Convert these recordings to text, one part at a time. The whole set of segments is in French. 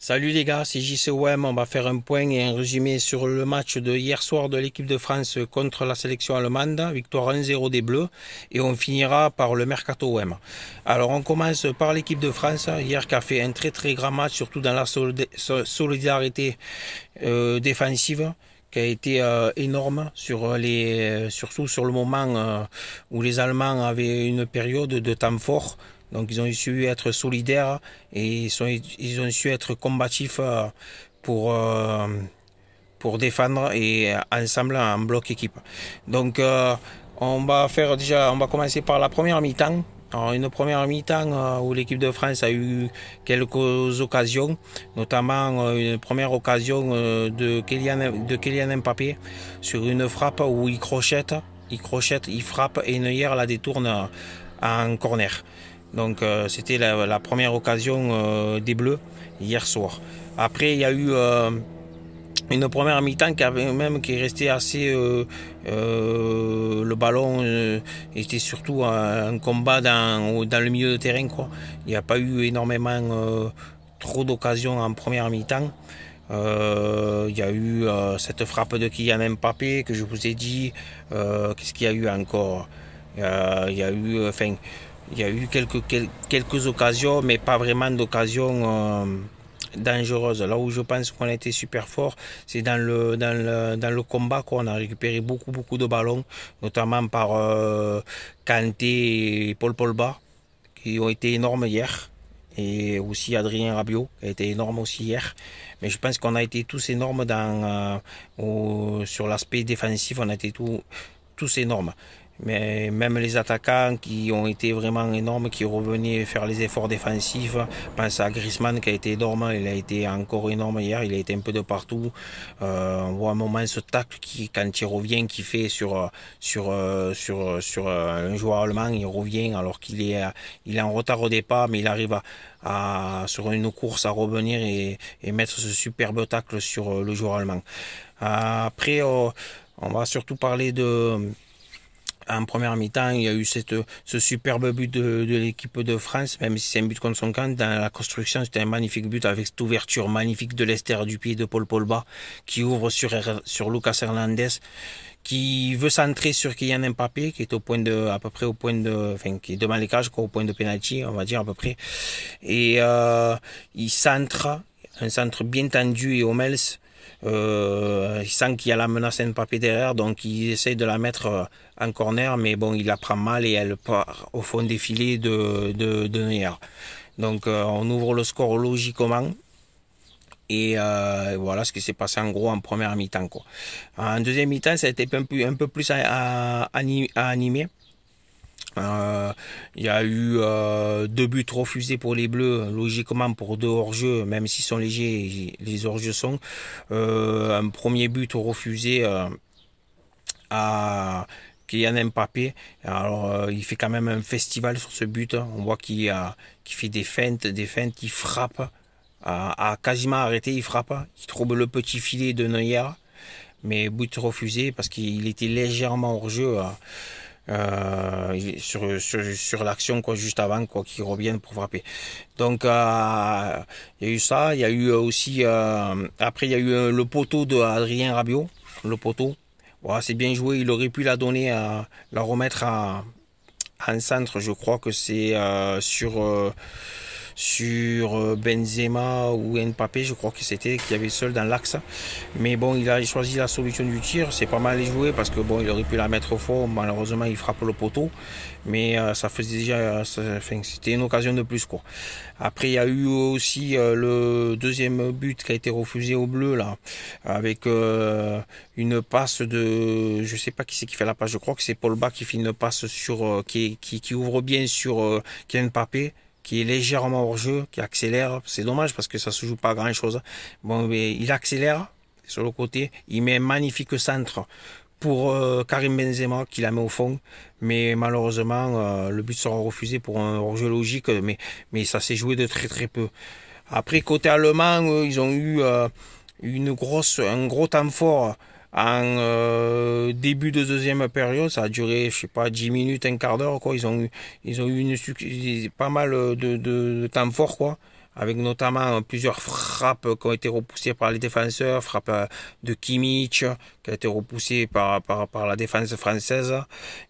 Salut les gars, c'est JCOM. On va faire un point et un résumé sur le match de hier soir de l'équipe de France contre la sélection allemande. Victoire 1-0 des Bleus. Et on finira par le Mercato OM. Alors on commence par l'équipe de France. Hier qui a fait un très très grand match, surtout dans la solidarité euh, défensive qui a été euh, énorme sur les euh, surtout sur le moment où les Allemands avaient une période de temps fort donc ils ont su être solidaires et ils, ont su être combatifs euh, pour, euh, pour défendre et ensemble en bloc équipe. Donc euh, on va faire déjà, on va commencer par la première mi-temps. une première mi-temps où l'équipe de France a eu quelques occasions, notamment une première occasion de, Kylian, de Kylian Mbappé sur une frappe où il crochette, il crochette, il frappe et Neuer la détourne en corner. Donc euh, c'était la, première occasion euh, des Bleus hier soir. Après, il y a eu euh, une première mi-temps qui avait même qui est restée assez. le ballon était surtout un, combat dans, dans, le milieu de terrain. Quoi. Il n'y a pas eu énormément trop d'occasions en première mi-temps. Il y a eu cette frappe de Kylian Mbappé que je vous ai dit. Qu'est-ce qu'il y a eu encore Il y a eu, enfin, il y a eu quelques, quelques occasions, mais pas vraiment d'occasions euh, dangereuses. Là où je pense qu'on a été super fort, c'est dans le, dans, le, dans le combat qu'on a récupéré beaucoup, beaucoup de ballons, notamment par euh, Kanté et Paul Polba, qui ont été énormes hier. Et aussi Adrien Rabiot, qui a été énorme aussi hier. Mais je pense qu'on a été tous énormes dans, euh, sur l'aspect défensif, on a été tous énormes. Mais même les attaquants qui ont été vraiment énormes, qui revenaient faire les efforts défensifs, pense à Griezmann qui a été énorme, il a été encore énorme hier, il a été un peu de partout. Euh, on voit un moment ce tacle qui, quand il revient, qui fait sur, sur, sur, sur un joueur allemand, il revient alors qu'il est, il est en retard au départ, mais il arrive à, à, sur une course à revenir et, et, mettre ce superbe tacle sur le joueur allemand. Après, euh, on va surtout parler de en première mi-temps, il y a eu ce superbe but de, l'équipe de France, même si c'est un but contre son camp. Dans la construction, c'était un magnifique but avec cette ouverture magnifique de l'Esther du pied de Paul Polba qui ouvre sur, sur Lucas Hernandez qui veut centrer sur Kylian Mbappé, qui est au point de, à peu près au point de, enfin, qui est devant au point de penalty, on va dire, à peu près. Et, euh, il centre, un centre bien tendu et au euh, il sent qu'il y a la menace papier derrière, donc il essaie de la mettre euh, en corner, mais bon, il la prend mal et elle part au fond des filets de, de, de Donc euh, on ouvre le score logiquement. Et voilà ce qui s'est passé en gros en première mi-temps. En deuxième mi-temps, ça a été un peu, un peu plus à, animer. Hein, euh, il y a eu euh, deux buts refusés pour les Bleus, logiquement pour deux hors-jeu, même s'ils sont légers, les hors-jeux sont. Euh, un premier but refusé à Kylian Mbappé. Alors, il fait quand même un festival sur ce but. Hein. On voit qu'il fait des feintes, des feintes, il frappe. a quasiment arrêté, il frappe. Il trouve le petit filet de Neuer. Mais but refusé parce qu'il était légèrement hors jeu. Hein euh, sur, sur, sur l'action quoi juste avant quoi qui reviennent pour frapper. Donc euh, il y a eu ça, il y a eu euh, aussi euh, après il y a eu le poteau de Adrien Rabiot, le poteau. Voilà, c'est bien joué, il aurait pu la donner à la remettre à, centre, je crois que c'est sur sur euh, Benzema ou Mbappé, je crois que c'était qu'il y avait seul dans l'axe. Mais bon, il a choisi la solution du tir, c'est pas mal joué parce que bon, il aurait pu la mettre fort, malheureusement il frappe le poteau, mais euh, ça faisait déjà, c'était une occasion de plus quoi. Après, il y a eu aussi euh, le deuxième but qui a été refusé au bleu là, avec une passe de, je sais pas qui c'est qui fait la passe, je crois que c'est Paul Bach qui fait une passe sur, qui, qui, ouvre bien sur Ken qui est légèrement hors jeu, qui accélère. C'est dommage parce que ça se joue pas grand chose. Bon, mais il accélère sur le côté. Il met un magnifique centre pour euh, Karim Benzema qui la met au fond. Mais malheureusement, euh, le but sera refusé pour un hors jeu logique. Mais, mais ça s'est joué de très très peu. Après, côté allemand, euh, ils ont eu une grosse, un gros temps fort. En euh, début de deuxième période, ça a duré, je sais pas, 10 minutes, un quart d'heure, quoi. Ils ont eu, ils ont eu une, pas mal de, de, temps fort, quoi avec notamment plusieurs frappes qui ont été repoussées par les défenseurs, frappe euh, de Kimmich qui a été repoussée par, par, par la défense française.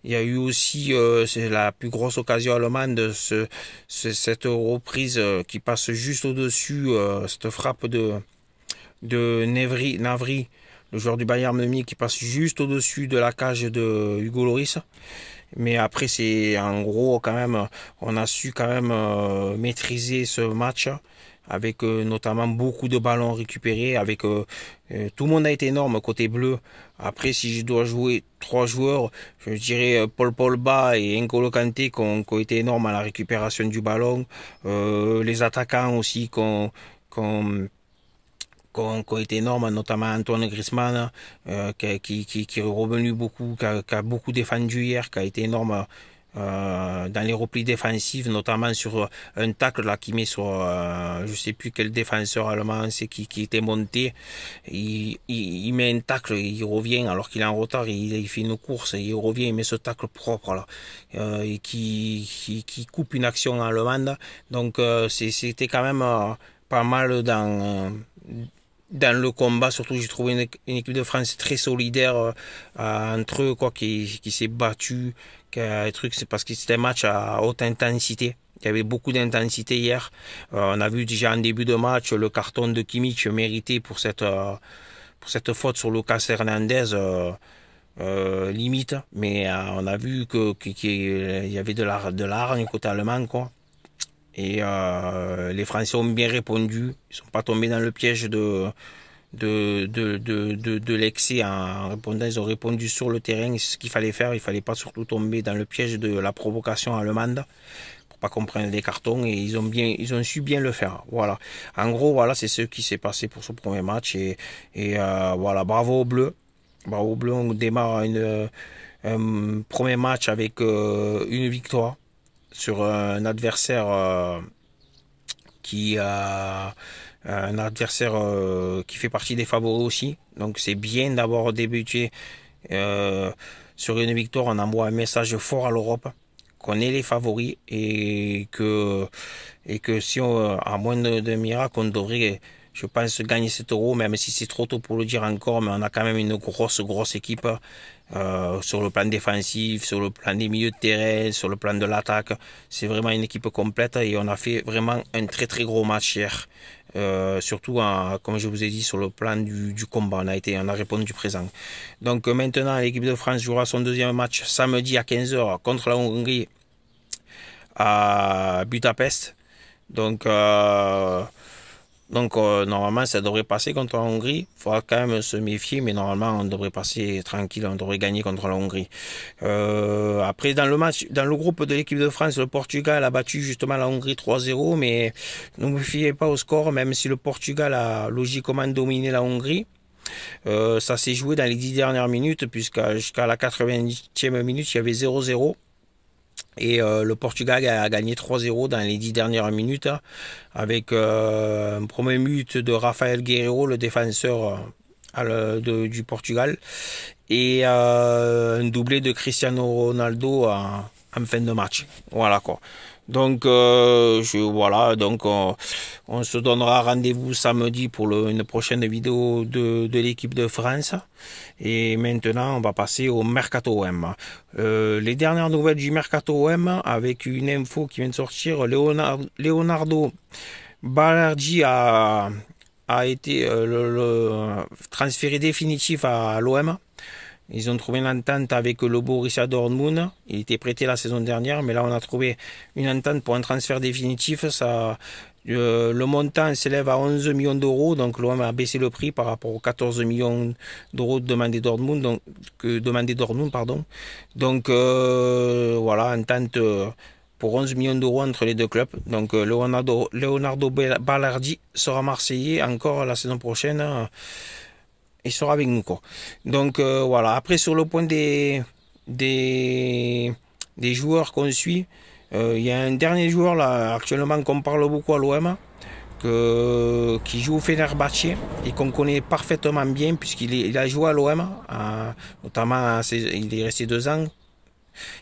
Il y a eu aussi, euh, c'est la plus grosse occasion allemande, cette reprise qui passe juste au-dessus, cette frappe de, de Navri le joueur du Bayern Munich qui passe juste au-dessus de la cage de Hugo Loris. Mais après, c'est en gros quand même, on a su quand même euh, maîtriser ce match avec euh, notamment beaucoup de ballons récupérés, avec euh, tout le monde a été énorme côté bleu. Après, si je dois jouer trois joueurs, je dirais Paul Bas et N'Golo Kanté qui ont, qui été énormes à la récupération du ballon, les attaquants aussi qui ont qui ont, été énormes, notamment Antoine Griezmann, euh, qui, qui, qui, est revenu beaucoup, qui a, qui a beaucoup défendu hier, qui a été énorme euh, dans les replis défensifs, notamment sur un tacle là qui met sur, euh, je sais plus quel défenseur allemand c'est qui, qui était monté. Il, il, il, met un tacle, il revient alors qu'il est en retard, il, il fait une course, il revient, il met ce tacle propre là, euh, et qui, qui, qui, coupe une action allemande. Donc euh, c'était quand même euh, pas mal dans dans le combat, surtout j'ai trouvé une, équipe de France très solidaire euh, entre eux, quoi, qui, qui s'est battu qui truc, c'est parce que c'était un match à haute intensité. Il y avait beaucoup d'intensité hier. Euh, on a vu déjà en début de match le carton de Kimmich mérité pour cette euh, pour cette faute sur Lucas Hernandez. limite mais on a vu que qu'il y avait de l'art de côté allemand quoi et euh, les Français ont bien répondu. Ils ne sont pas tombés dans le piège de, de, de, de, l'excès en répondant. Ils ont répondu sur le terrain ce qu'il fallait faire. Il ne fallait pas surtout tomber dans le piège de la provocation allemande pour pas comprendre les cartons. Et ils ont, bien, ils ont su bien le faire. Voilà. En gros, voilà, c'est ce qui s'est passé pour ce premier match. Et, euh, voilà, bravo aux Bleus. Bravo aux Bleus. On démarre euh, un premier match avec une victoire sur un adversaire euh, qui euh, un adversaire euh, qui fait partie des favoris aussi. Donc c'est bien d'avoir débuté sur une victoire. On envoie un message fort à l'Europe qu'on est les favoris et que et que si on à moins de miracle on devrait je pense gagner cet euro même si c'est trop tôt pour le dire encore mais on a quand même une grosse grosse équipe euh, sur le plan défensif, sur le plan des milieux de terrain, sur le plan de l'attaque. C'est vraiment une équipe complète et on a fait vraiment un très très gros match hier. Euh, surtout, comme je vous ai dit, sur le plan du, combat, on a, été, on a répondu présent. Donc euh, maintenant, l'équipe de France jouera son deuxième match samedi à 15h contre la Hongrie à Budapest. Donc donc euh, normalement, ça devrait passer contre la Hongrie. Il faudra quand même se méfier, mais normalement, on devrait passer tranquille, on devrait gagner contre la Hongrie. Euh, après, dans le match, dans le groupe de l'équipe de France, le Portugal a battu justement la Hongrie 3-0, mais ne vous fiez pas au score, même si le Portugal a logiquement dominé la Hongrie. Euh, ça s'est joué dans les dix dernières minutes, puisqu'à la 90e minute, il y avait 0-0. Et euh, le Portugal a gagné 3-0 dans les dix dernières minutes hein, avec euh, un premier but de Rafael Guerreiro, le défenseur euh, du Portugal, et un doublé de Cristiano Ronaldo en, en fin de match. Voilà quoi. Donc euh, je, voilà, donc euh, on, se donnera rendez-vous samedi pour une prochaine vidéo de, l'équipe de France. Et maintenant, on va passer au Mercato OM. Euh, les dernières nouvelles du Mercato OM avec une info qui vient de sortir. Leonardo, Leonardo Balardi a, été transféré définitif à l'OM. Ils ont trouvé une entente avec le Borussia Dortmund. Il était prêté la saison dernière, mais là on a trouvé une entente pour un transfert définitif. Ça, euh, le montant s'élève à 11 millions d'euros, donc l'OM a baissé le prix par rapport aux 14 millions d'euros demandés Dortmund, donc que pardon. Donc euh, voilà, entente euh, pour 11 millions d'euros entre les deux clubs. Donc Leonardo, Leonardo Ballardi sera marseillais encore la saison prochaine il sera avec nous. Donc euh, voilà, après sur le point des, des, des joueurs qu'on suit, euh, il y a un dernier joueur là actuellement qu'on parle beaucoup à l'OM. Que, qui joue au Fenerbahce et qu'on connaît parfaitement bien puisqu'il a joué à l'OM, notamment il est resté deux ans.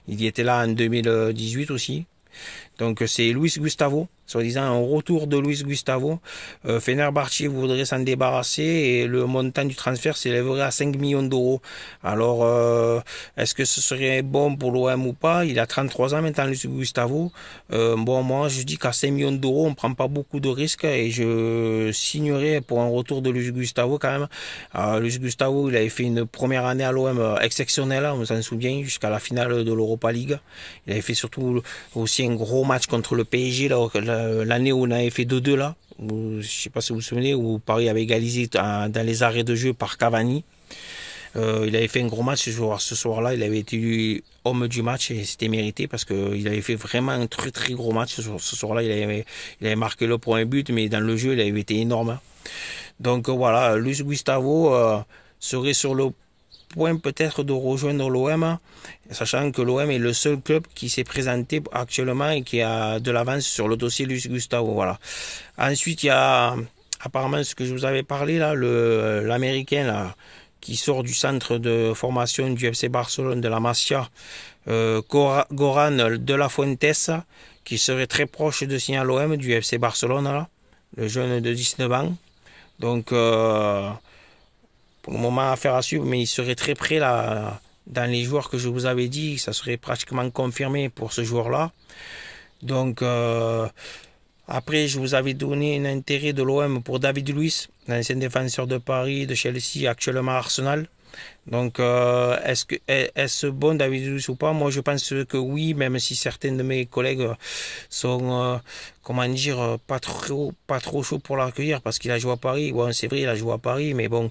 Il y était là en 2018 aussi. Donc euh, c'est Luis Gustavo, soi-disant un retour de Luis Gustavo. Euh, Fenerbahce voudrait s'en débarrasser et le montant du transfert s'élèverait à 5 millions d'euros. Alors, euh, est-ce que ce serait bon pour l'OM ou pas Il a 33 ans maintenant, Luis Gustavo. Euh, bon, moi, je dis qu'à 5 millions d'euros, on prend pas beaucoup de risques et je signerais pour un retour de Luis Gustavo quand même. Luis Gustavo, il avait fait une première année à l'OM exceptionnelle, hein, on s'en souvient, jusqu'à la finale de l'Europa League. Il avait fait surtout aussi un gros match contre le PSG, l'année où on avait fait 2-2 là, je sais pas si vous vous souvenez, où Paris avait égalisé dans les arrêts de jeu par Cavani. Euh, il avait fait un gros match ce soir-là, il avait été homme du match et c'était mérité parce qu'il avait fait vraiment un très très gros match ce soir-là. Il avait, marqué le premier but, mais dans le jeu, il avait été énorme. Hein. Donc euh, voilà, Luis Gustavo euh, serait sur le point peut-être de rejoindre l'OM, sachant que l'OM est le seul club qui s'est présenté actuellement et qui a de l'avance sur le dossier Luis Gustavo. Voilà. Ensuite, il y a apparemment ce que je vous avais parlé là, euh, l'américain qui sort du centre de formation du FC Barcelone de la Masia, euh, Goran de la Fuentes, qui serait très proche de signer à l'OM du FC Barcelone le jeune de 19 ans. Donc euh, moment, affaire à suivre, mais il serait très près là, dans les joueurs que je vous avais dit. Ça serait pratiquement confirmé pour ce joueur-là. Donc, euh, après, je vous avais donné un intérêt de l'OM pour David Luiz, l'ancien défenseur de Paris, de Chelsea, actuellement Arsenal. Donc, euh, est-ce que est-ce bon David ou pas Moi, je pense que oui, même si certains de mes collègues sont, euh, comment dire, pas trop, pas trop chaud pour l'accueillir parce qu'il a joué à Paris. Bon, c'est vrai, il a joué à Paris, mais bon,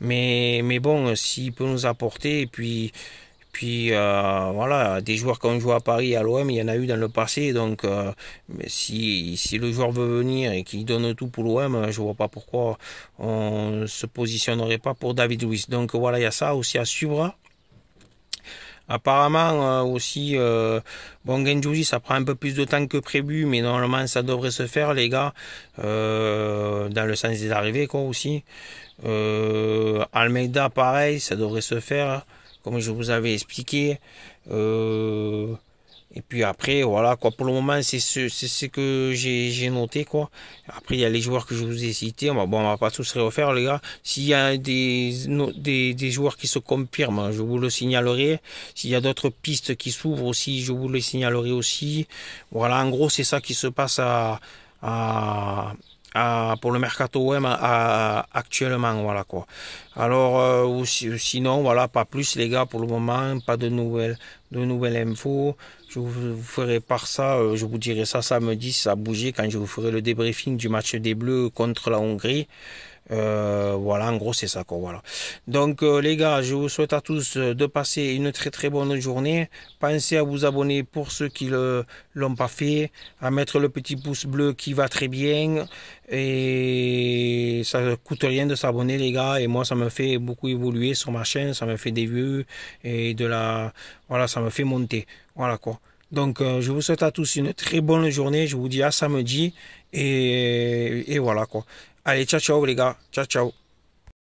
mais mais bon, s'il peut nous apporter et puis puis euh, voilà, des joueurs qui ont joué à Paris, à l'OM, il y en a eu dans le passé. Donc euh, si, si, le joueur veut venir et qu'il donne tout pour l'OM, je vois pas pourquoi on se positionnerait pas pour David Luiz. Donc voilà, il y a ça aussi à suivre. Apparemment euh, aussi, bon Genjuzi, ça prend un peu plus de temps que prévu, mais normalement ça devrait se faire, les gars, dans le sens des arrivées, quoi aussi. Almeida, pareil, ça devrait se faire comme je vous avais expliqué. Euh, et puis après, voilà, quoi, pour le moment, c'est ce, ce que j'ai noté, quoi. Après, il y a les joueurs que je vous ai cités. Bon, on va pas tous les refaire, les gars. S'il y a des, des, des, joueurs qui se confirment, hein, je vous le signalerai. S'il y a d'autres pistes qui s'ouvrent aussi, je vous le signalerai aussi. Voilà, en gros, c'est ça qui se passe à, à, pour le mercato OM actuellement. Voilà, quoi. Alors, euh, sinon, voilà, pas plus les gars pour le moment, pas de nouvelles, de nouvelles infos. Je vous, ferai par ça, euh, je vous dirai ça samedi, ça a quand je vous ferai le débriefing du match des Bleus contre la Hongrie. Euh, voilà, en gros, c'est ça, quoi. Voilà. Donc, euh, les gars, je vous souhaite à tous euh, de passer une très très bonne journée. Pensez à vous abonner pour ceux qui ne l'ont pas fait, à mettre le petit pouce bleu qui va très bien. Et ça coûte rien de s'abonner, les gars. Et moi, ça me fait beaucoup évoluer sur ma chaîne. Ça me fait des vues et de la. Voilà, ça me fait monter. Voilà, quoi. Donc, je vous souhaite à tous une très bonne journée. Je vous dis à samedi. Et, et voilà, quoi. Allez, ciao ciao les gars. Ciao ciao.